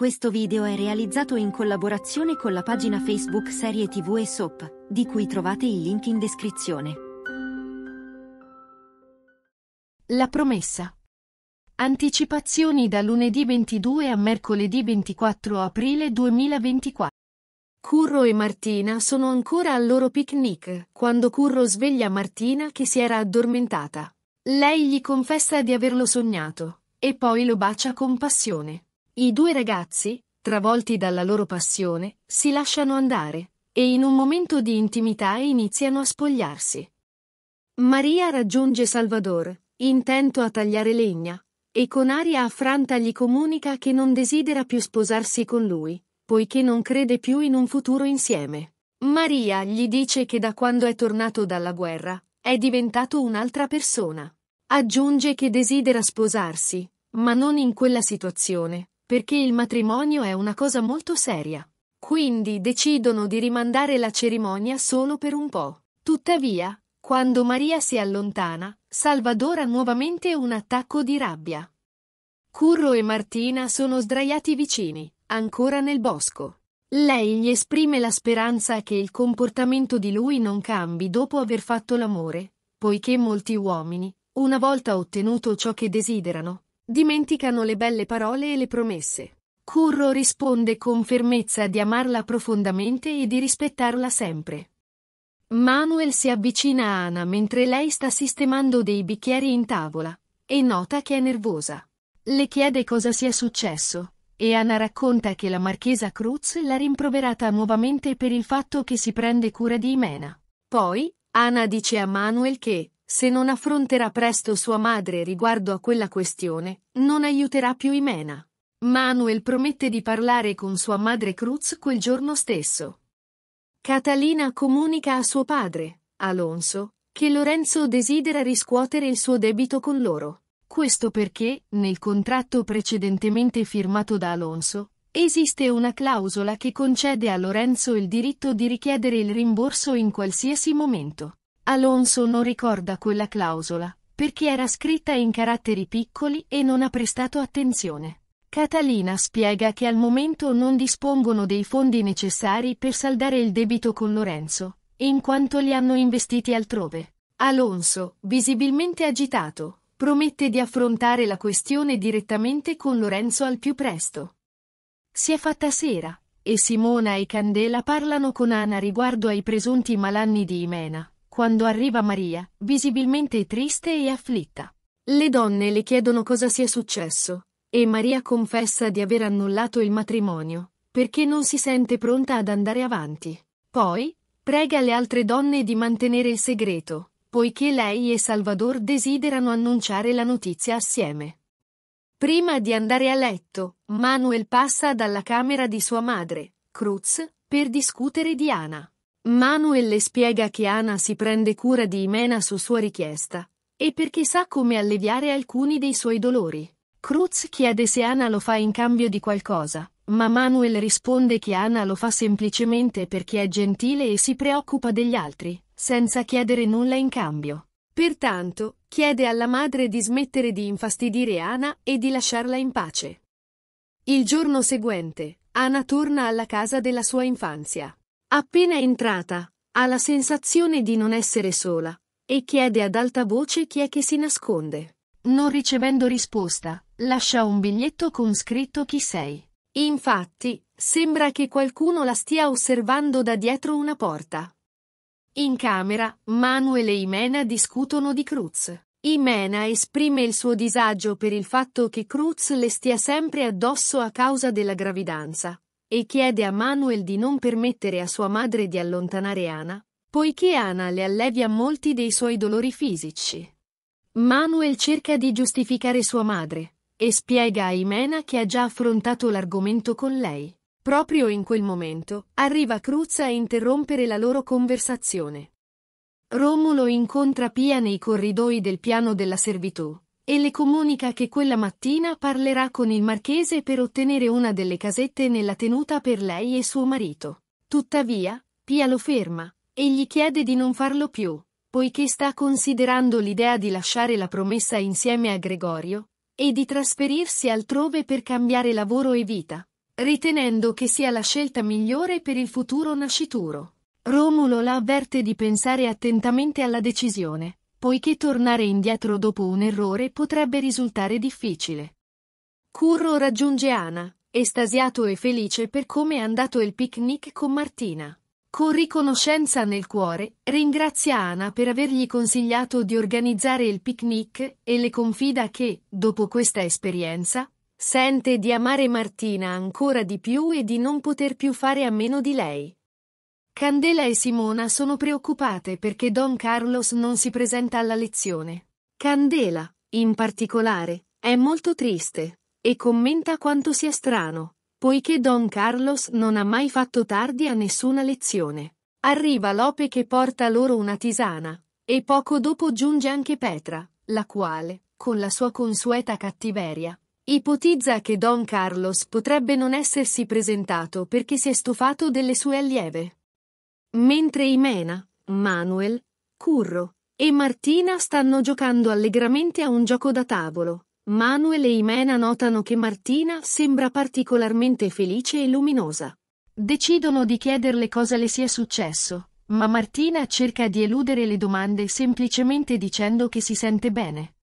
Questo video è realizzato in collaborazione con la pagina Facebook Serie TV e Soap, di cui trovate il link in descrizione. La promessa. Anticipazioni da lunedì 22 a mercoledì 24 aprile 2024. Curro e Martina sono ancora al loro picnic, quando Curro sveglia Martina che si era addormentata. Lei gli confessa di averlo sognato, e poi lo bacia con passione. I due ragazzi, travolti dalla loro passione, si lasciano andare e in un momento di intimità iniziano a spogliarsi. Maria raggiunge Salvador, intento a tagliare legna, e con aria affranta gli comunica che non desidera più sposarsi con lui, poiché non crede più in un futuro insieme. Maria gli dice che da quando è tornato dalla guerra, è diventato un'altra persona. Aggiunge che desidera sposarsi, ma non in quella situazione, perché il matrimonio è una cosa molto seria. Quindi decidono di rimandare la cerimonia solo per un po'. Tuttavia, quando Maria si allontana, Salvador ha nuovamente un attacco di rabbia. Curro e Martina sono sdraiati vicini, ancora nel bosco. Lei gli esprime la speranza che il comportamento di lui non cambi dopo aver fatto l'amore, poiché molti uomini, una volta ottenuto ciò che desiderano, dimenticano le belle parole e le promesse. Curro risponde con fermezza di amarla profondamente e di rispettarla sempre. Manuel si avvicina a Ana mentre lei sta sistemando dei bicchieri in tavola e nota che è nervosa. Le chiede cosa sia successo e Ana racconta che la marchesa Cruz l'ha rimproverata nuovamente per il fatto che si prende cura di Imena. Poi, Ana dice a Manuel che, se non affronterà presto sua madre riguardo a quella questione, non aiuterà più Imena. Manuel promette di parlare con sua madre Cruz quel giorno stesso. Catalina comunica a suo padre, Alonso, che Lorenzo desidera riscuotere il suo debito con loro. Questo perché, nel contratto precedentemente firmato da Alonso, esiste una clausola che concede a Lorenzo il diritto di richiedere il rimborso in qualsiasi momento. Alonso non ricorda quella clausola, perché era scritta in caratteri piccoli e non ha prestato attenzione. Catalina spiega che al momento non dispongono dei fondi necessari per saldare il debito con Lorenzo, in quanto li hanno investiti altrove. Alonso, visibilmente agitato, promette di affrontare la questione direttamente con Lorenzo al più presto. Si è fatta sera, e Simona e Candela parlano con Ana riguardo ai presunti malanni di Imena, quando arriva Maria, visibilmente triste e afflitta. Le donne le chiedono cosa sia successo, e Maria confessa di aver annullato il matrimonio, perché non si sente pronta ad andare avanti. Poi, prega le altre donne di mantenere il segreto, poiché lei e Salvador desiderano annunciare la notizia assieme. Prima di andare a letto, Manuel passa dalla camera di sua madre, Cruz, per discutere di Ana. Manuel le spiega che Ana si prende cura di Imena su sua richiesta e perché sa come alleviare alcuni dei suoi dolori. Cruz chiede se Ana lo fa in cambio di qualcosa, ma Manuel risponde che Ana lo fa semplicemente perché è gentile e si preoccupa degli altri, senza chiedere nulla in cambio. Pertanto, chiede alla madre di smettere di infastidire Ana e di lasciarla in pace. Il giorno seguente, Ana torna alla casa della sua infanzia. Appena entrata, ha la sensazione di non essere sola e chiede ad alta voce chi è che si nasconde. Non ricevendo risposta, lascia un biglietto con scritto chi sei. Infatti, sembra che qualcuno la stia osservando da dietro una porta. In camera, Manuel e Imena discutono di Cruz. Imena esprime il suo disagio per il fatto che Cruz le stia sempre addosso a causa della gravidanza e chiede a Manuel di non permettere a sua madre di allontanare Ana, poiché Ana le allevia molti dei suoi dolori fisici. Manuel cerca di giustificare sua madre e spiega a Imena che ha già affrontato l'argomento con lei. Proprio in quel momento arriva Cruz a interrompere la loro conversazione. Romulo incontra Pia nei corridoi del piano della servitù e le comunica che quella mattina parlerà con il marchese per ottenere una delle casette nella tenuta per lei e suo marito. Tuttavia, Pia lo ferma e gli chiede di non farlo più, poiché sta considerando l'idea di lasciare la promessa insieme a Gregorio e di trasferirsi altrove per cambiare lavoro e vita, ritenendo che sia la scelta migliore per il futuro nascituro. Romulo la avverte di pensare attentamente alla decisione poiché tornare indietro dopo un errore potrebbe risultare difficile. Curro raggiunge Ana, estasiato e felice per come è andato il picnic con Martina. Con riconoscenza nel cuore, ringrazia Ana per avergli consigliato di organizzare il picnic e le confida che, dopo questa esperienza, sente di amare Martina ancora di più e di non poter più fare a meno di lei. Candela e Simona sono preoccupate perché Don Carlos non si presenta alla lezione. Candela, in particolare, è molto triste e commenta quanto sia strano, poiché Don Carlos non ha mai fatto tardi a nessuna lezione. Arriva Lope che porta loro una tisana e poco dopo giunge anche Petra, la quale, con la sua consueta cattiveria, ipotizza che Don Carlos potrebbe non essersi presentato perché si è stufato delle sue allieve mentre Imena, Manuel, Curro e Martina stanno giocando allegramente a un gioco da tavolo. Manuel e Imena notano che Martina sembra particolarmente felice e luminosa. Decidono di chiederle cosa le sia successo, ma Martina cerca di eludere le domande semplicemente dicendo che si sente bene.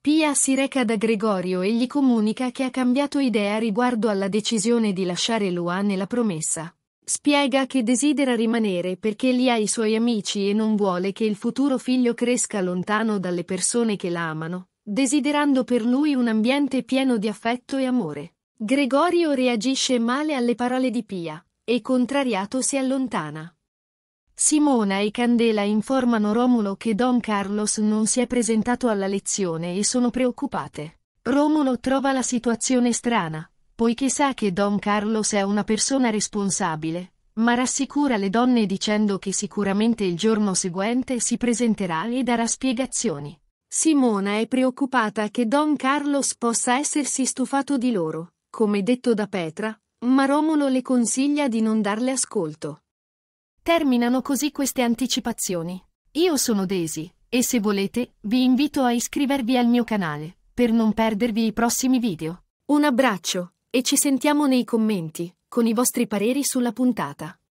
Pia si reca da Gregorio e gli comunica che ha cambiato idea riguardo alla decisione di lasciare Luan e la promessa. Spiega che desidera rimanere perché li ha i suoi amici e non vuole che il futuro figlio cresca lontano dalle persone che la amano, desiderando per lui un ambiente pieno di affetto e amore. Gregorio reagisce male alle parole di Pia e contrariato si allontana. Simona e Candela informano Romulo che Don Carlos non si è presentato alla lezione e sono preoccupate. Romulo trova la situazione strana, poiché sa che Don Carlos è una persona responsabile, ma rassicura le donne dicendo che sicuramente il giorno seguente si presenterà e darà spiegazioni. Simona è preoccupata che Don Carlos possa essersi stufato di loro, come detto da Petra, ma Romolo le consiglia di non darle ascolto. Terminano così queste anticipazioni. Io sono Desi, e se volete, vi invito a iscrivervi al mio canale, per non perdervi i prossimi video. Un abbraccio! E ci sentiamo nei commenti, con i vostri pareri sulla puntata.